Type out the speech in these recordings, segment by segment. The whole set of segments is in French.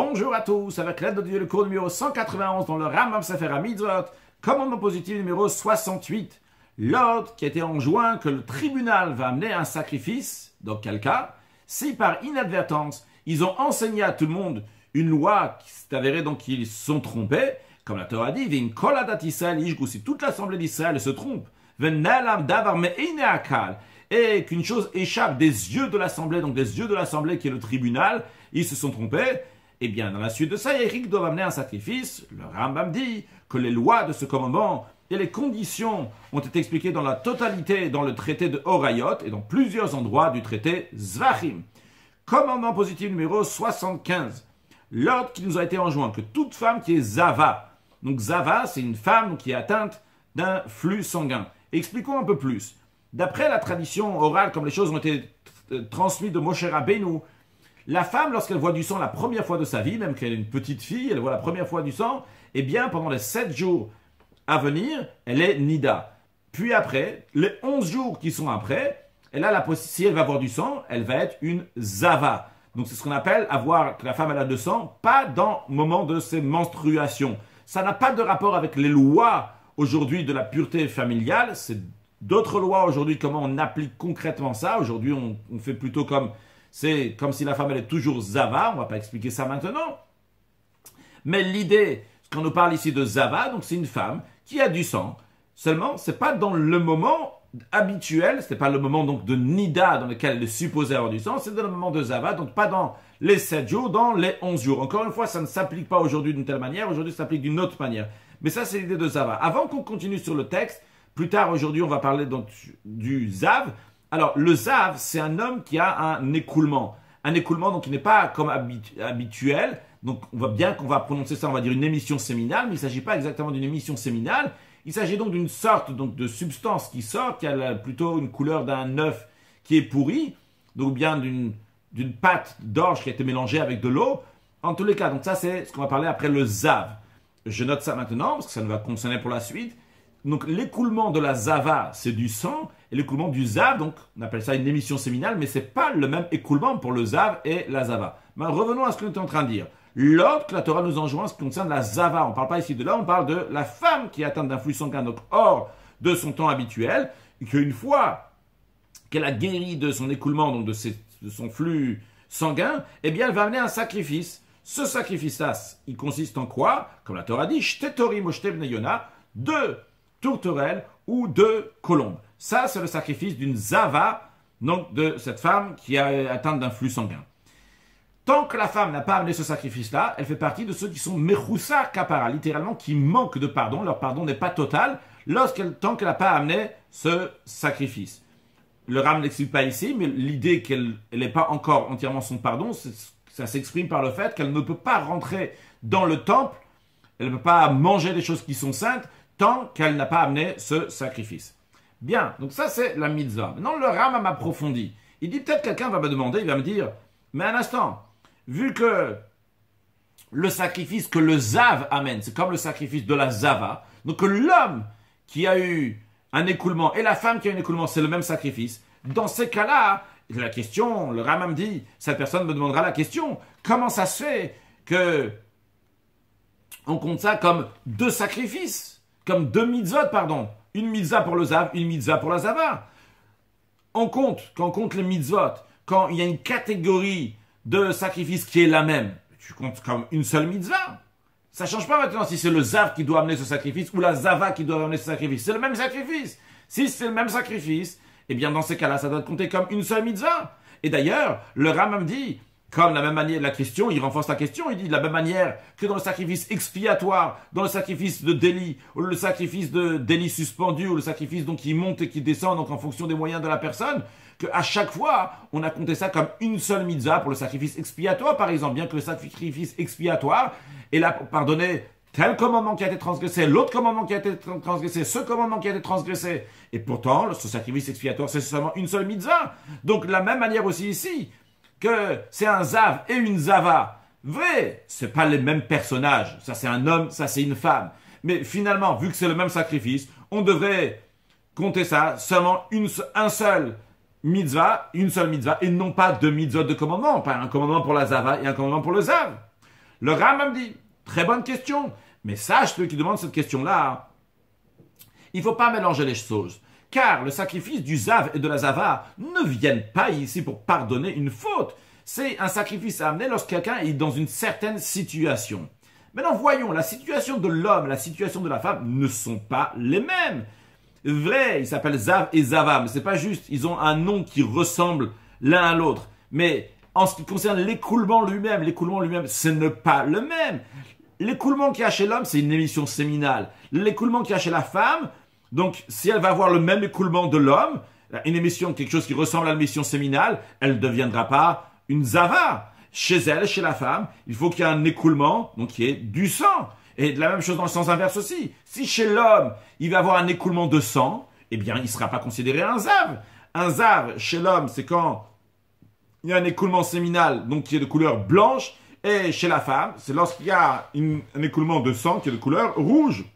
Bonjour à tous, avec l'aide de Dieu, le cours numéro 191 dans le Ramam Sefer Amidzot, commandement positif numéro 68. L'ordre qui était enjoint que le tribunal va amener un sacrifice, dans quel cas, si par inadvertance, ils ont enseigné à tout le monde une loi qui s'est avérée donc qu'ils sont trompés, comme la Torah dit, Vin koladat Israël, si toute l'assemblée d'Israël se trompe, davar et qu'une chose échappe des yeux de l'assemblée, donc des yeux de l'assemblée qui est le tribunal, ils se sont trompés, eh bien, dans la suite de ça, Eric doit amener un sacrifice. Le Rambam dit que les lois de ce commandement et les conditions ont été expliquées dans la totalité dans le traité de Horayot et dans plusieurs endroits du traité Zvachim. Commandement positif numéro 75. L'ordre qui nous a été enjoint que toute femme qui est Zava, donc Zava, c'est une femme qui est atteinte d'un flux sanguin. Expliquons un peu plus. D'après la tradition orale, comme les choses ont été euh, transmises de Moshe Rabbeinu, la femme, lorsqu'elle voit du sang la première fois de sa vie, même qu'elle est une petite fille, elle voit la première fois du sang, eh bien, pendant les 7 jours à venir, elle est nida. Puis après, les 11 jours qui sont après, elle a la si elle va avoir du sang, elle va être une zava. Donc c'est ce qu'on appelle avoir que la femme elle a de sang, pas dans le moment de ses menstruations. Ça n'a pas de rapport avec les lois aujourd'hui de la pureté familiale. C'est d'autres lois aujourd'hui, comment on applique concrètement ça. Aujourd'hui, on, fait plutôt comme c'est comme si la femme, elle est toujours Zava, on ne va pas expliquer ça maintenant. Mais l'idée, quand on parle ici de Zava, donc c'est une femme qui a du sang, seulement ce n'est pas dans le moment habituel, ce n'est pas le moment donc de Nida dans lequel elle est supposée avoir du sang, c'est dans le moment de Zava, donc pas dans les 7 jours, dans les 11 jours. Encore une fois, ça ne s'applique pas aujourd'hui d'une telle manière, aujourd'hui ça s'applique d'une autre manière. Mais ça, c'est l'idée de Zava. Avant qu'on continue sur le texte, plus tard aujourd'hui, on va parler du Zav, alors, le Zav, c'est un homme qui a un écoulement. Un écoulement, qui n'est pas comme habituel. Donc, on voit bien qu'on va prononcer ça, on va dire une émission séminale, mais il ne s'agit pas exactement d'une émission séminale. Il s'agit donc d'une sorte de substance qui sort, qui a plutôt une couleur d'un œuf qui est pourri, donc bien d'une pâte d'orge qui a été mélangée avec de l'eau. En tous les cas, donc ça, c'est ce qu'on va parler après le Zav. Je note ça maintenant, parce que ça nous va concerner pour la suite. Donc l'écoulement de la zava, c'est du sang, et l'écoulement du zav, donc on appelle ça une émission séminale, mais ce n'est pas le même écoulement pour le zav et la zava. Mais revenons à ce que nous sommes en train de dire. L'ordre que la Torah nous enjoint, ce qui concerne la zava, on ne parle pas ici de là, on parle de la femme qui est atteinte d'un flux sanguin, donc hors de son temps habituel, et qu'une fois qu'elle a guéri de son écoulement, donc de, son flux sanguin, eh bien elle va amener un sacrifice. Ce sacrifice-là, il consiste en quoi Comme la Torah dit, de. deux tourterelle ou de colombe. Ça, c'est le sacrifice d'une zava, donc de cette femme qui a atteinte d'un flux sanguin. Tant que la femme n'a pas amené ce sacrifice-là, elle fait partie de ceux qui sont mechoussa kapara, littéralement qui manquent de pardon, leur pardon n'est pas total, lorsqu'elle, tant qu'elle n'a pas amené ce sacrifice. Le Ram n'explique pas ici, mais l'idée qu'elle n'ait pas encore entièrement son pardon, ça s'exprime par le fait qu'elle ne peut pas rentrer dans le temple, elle ne peut pas manger des choses qui sont saintes, tant qu'elle n'a pas amené ce sacrifice. Bien, donc ça c'est la mitzvah. Maintenant le rama m'approfondit, Il dit peut-être quelqu'un va me demander, il va me dire, mais un instant, vu que le sacrifice que le Zav amène, c'est comme le sacrifice de la Zava, donc l'homme qui a eu un écoulement et la femme qui a eu un écoulement, c'est le même sacrifice. Dans ces cas-là, la question, le me dit, cette personne me demandera la question, comment ça se fait que on compte ça comme deux sacrifices comme deux mitzvot, pardon. Une mitzvah pour le zav, une mitzvah pour la zava. On compte, quand on compte les mitzvot, quand il y a une catégorie de sacrifice qui est la même, tu comptes comme une seule mitzvah. Ça ne change pas maintenant si c'est le zav qui doit amener ce sacrifice ou la zava qui doit amener ce sacrifice. C'est le même sacrifice. Si c'est le même sacrifice, eh bien dans ces cas-là, ça doit compter comme une seule mitzvah. Et d'ailleurs, le Ramam dit comme la même manière, la question, il renforce la question, il dit de la même manière que dans le sacrifice expiatoire, dans le sacrifice de délit, ou le sacrifice de délit suspendu, ou le sacrifice donc qui monte et qui descend, donc en fonction des moyens de la personne, qu'à chaque fois, on a compté ça comme une seule mitzvah pour le sacrifice expiatoire, par exemple, bien que le sacrifice expiatoire est là pour pardonner tel commandement qui a été transgressé, l'autre commandement qui a été transgressé, ce commandement qui a été transgressé. Et pourtant, ce sacrifice expiatoire, c'est seulement une seule mitzvah. Donc, de la même manière aussi ici, que c'est un Zav et une Zava. Vrai, n'est pas les mêmes personnages. Ça, c'est un homme, ça, c'est une femme. Mais finalement, vu que c'est le même sacrifice, on devrait compter ça seulement une, un seul mitzvah, une seule mitzvah, et non pas deux mitzvot de commandement, pas un commandement pour la Zava et un commandement pour le Zav. Le Ram me dit, très bonne question, mais sache, ceux qui demandent cette question-là, il ne faut pas mélanger les choses car le sacrifice du Zav et de la Zava ne viennent pas ici pour pardonner une faute. C'est un sacrifice à amener lorsque quelqu'un est dans une certaine situation. Maintenant, voyons, la situation de l'homme, la situation de la femme ne sont pas les mêmes. Vrai, ils s'appellent Zav et Zava, mais ce n'est pas juste, ils ont un nom qui ressemble l'un à l'autre. Mais en ce qui concerne l'écoulement lui-même, l'écoulement lui-même, ce n'est pas le même. L'écoulement qui y a chez l'homme, c'est une émission séminale. L'écoulement qui y a chez la femme, donc, si elle va avoir le même écoulement de l'homme, une émission, quelque chose qui ressemble à l'émission séminale, elle ne deviendra pas une zava. Chez elle, chez la femme, il faut qu'il y ait un écoulement, donc qui est du sang. Et de la même chose dans le sens inverse aussi. Si chez l'homme, il va avoir un écoulement de sang, eh bien, il ne sera pas considéré un zav. Un zav, chez l'homme, c'est quand il y a un écoulement séminal, donc qui est de couleur blanche, et chez la femme, c'est lorsqu'il y a un écoulement de sang qui est de couleur rouge.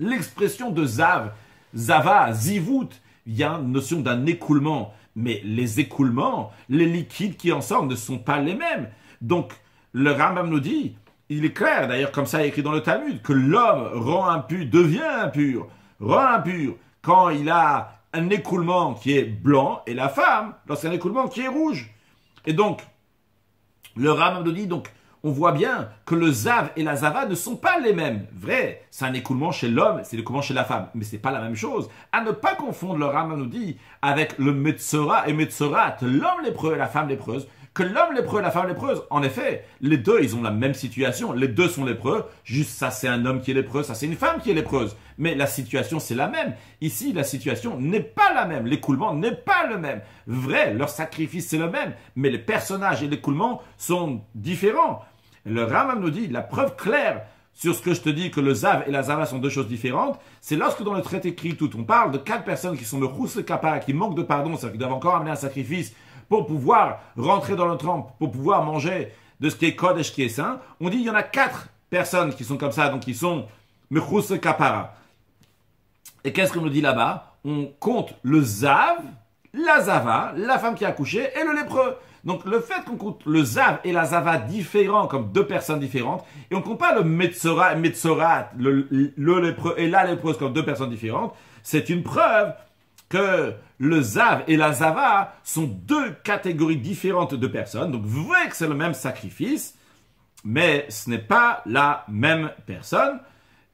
L'expression de Zav, Zava, Zivut, il y a une notion d'un écoulement. Mais les écoulements, les liquides qui en sortent ne sont pas les mêmes. Donc, le Rambam nous dit, il est clair, d'ailleurs, comme ça est écrit dans le Talmud, que l'homme rend impur, devient impur, rend impur quand il a un écoulement qui est blanc et la femme un écoulement qui est rouge. Et donc, le Rambam nous dit, donc, on voit bien que le zav et la zava ne sont pas les mêmes. Vrai, c'est un écoulement chez l'homme, c'est l'écoulement chez la femme, mais ce n'est pas la même chose. À ne pas confondre le Rama avec le metzora et metzorat, l'homme lépreux et la femme lépreuse que l'homme lépreux et la femme lépreuse. En effet, les deux, ils ont la même situation. Les deux sont lépreux. Juste ça, c'est un homme qui est lépreux, ça, c'est une femme qui est lépreuse. Mais la situation, c'est la même. Ici, la situation n'est pas la même. L'écoulement n'est pas le même. Vrai, leur sacrifice, c'est le même. Mais les personnages et l'écoulement sont différents. Le Ramam nous dit la preuve claire sur ce que je te dis que le Zav et la Zava sont deux choses différentes, c'est lorsque dans le traité écrit tout, on parle de quatre personnes qui sont le Rousse Kappa, qui manquent de pardon, c'est-à-dire qu'ils doivent encore amener un sacrifice pour pouvoir rentrer dans le temple, pour pouvoir manger de ce qui est Kodesh, qui est saint. On dit il y en a quatre personnes qui sont comme ça, donc qui sont Mechus Kapara. Et qu'est-ce qu'on nous dit là-bas On compte le Zav, la Zava, la femme qui a accouché et le lépreux. Donc le fait qu'on compte le Zav et la Zava différents, comme deux personnes différentes, et on compte pas le Metzora, Metzorat, le, le lépreux et la lépreuse comme deux personnes différentes, c'est une preuve que le Zav et la Zava sont deux catégories différentes de personnes. Donc vous voyez que c'est le même sacrifice, mais ce n'est pas la même personne.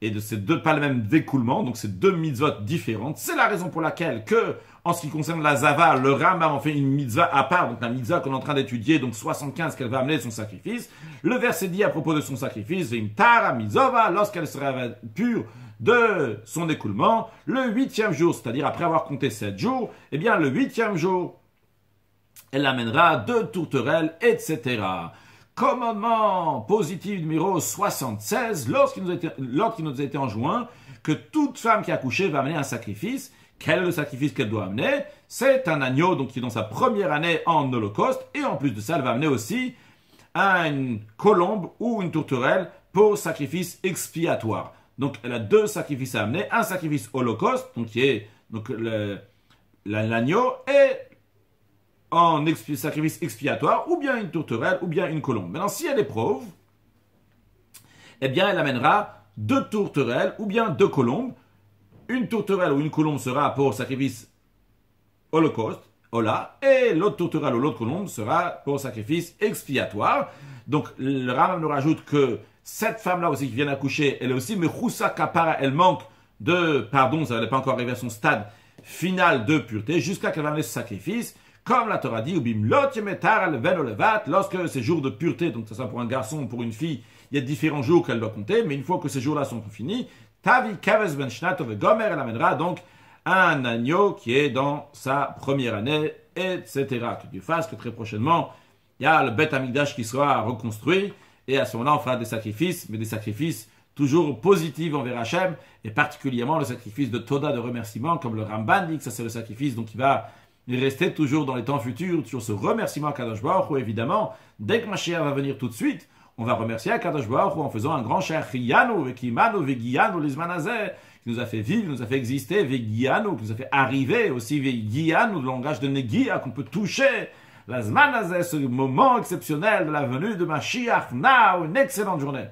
Et de ces deux, pas le même découlement, donc c'est deux mitzvot différentes. C'est la raison pour laquelle que, en ce qui concerne la Zava, le Rambam en fait une mitzvah à part, donc la mitzvah qu'on est en train d'étudier, donc 75 qu'elle va amener son sacrifice. Le verset dit à propos de son sacrifice, une Tara mitzvah, lorsqu'elle sera pure, de son écoulement, le huitième jour, c'est-à-dire après avoir compté sept jours, eh bien le huitième jour, elle amènera deux tourterelles, etc. Commandement positif numéro 76, lorsqu'il nous, était, lorsqu'il nous enjoint que toute femme qui a accouché va amener un sacrifice. Quel est le sacrifice qu'elle doit amener C'est un agneau, donc qui est dans sa première année en holocauste, et en plus de ça, elle va amener aussi une colombe ou une tourterelle pour sacrifice expiatoire. Donc elle a deux sacrifices à amener, un sacrifice holocauste, donc qui est donc l'agneau, et un sacrifice expiatoire, ou bien une tourterelle, ou bien une colombe. Maintenant, si elle éprouve, eh bien elle amènera deux tourterelles, ou bien deux colombes. Une tourterelle ou une colombe sera pour sacrifice holocauste, hola, et l'autre tourterelle ou l'autre colombe sera pour sacrifice expiatoire. Donc le ram nous rajoute que cette femme-là aussi qui vient d'accoucher, elle est aussi Mechoussa Kapara, elle manque de pardon, ça n'est pas encore arrivé à son stade final de pureté, jusqu'à qu'elle va amener ce sacrifice, comme la Torah dit, lorsque ces jours de pureté, donc ça sera pour un garçon ou pour une fille, il y a différents jours qu'elle doit compter, mais une fois que ces jours-là sont finis, Tavi Kaves Ben Gomer, elle amènera donc un agneau qui est dans sa première année, etc. Que Dieu fasse que très prochainement, il y a le Beth Amigdash qui sera reconstruit, et à ce moment-là, on fera des sacrifices, mais des sacrifices toujours positifs envers Hachem, et particulièrement le sacrifice de Toda de remerciement, comme le Ramban dit que ça c'est le sacrifice, donc il va rester toujours dans les temps futurs, sur ce remerciement à Kadosh Baruch évidemment, dès que Mashiach va venir tout de suite, on va remercier à Kadosh en faisant un grand Shachiyanu, vekimano, Vegiyanu, lismanazé qui nous a fait vivre, qui nous a fait exister, Vegiyanu, qui nous a fait arriver, aussi Vegiyanu, le langage de Negia, qu'on peut toucher, la Zmanaz est ce moment exceptionnel de la venue de ma Now, une excellente journée.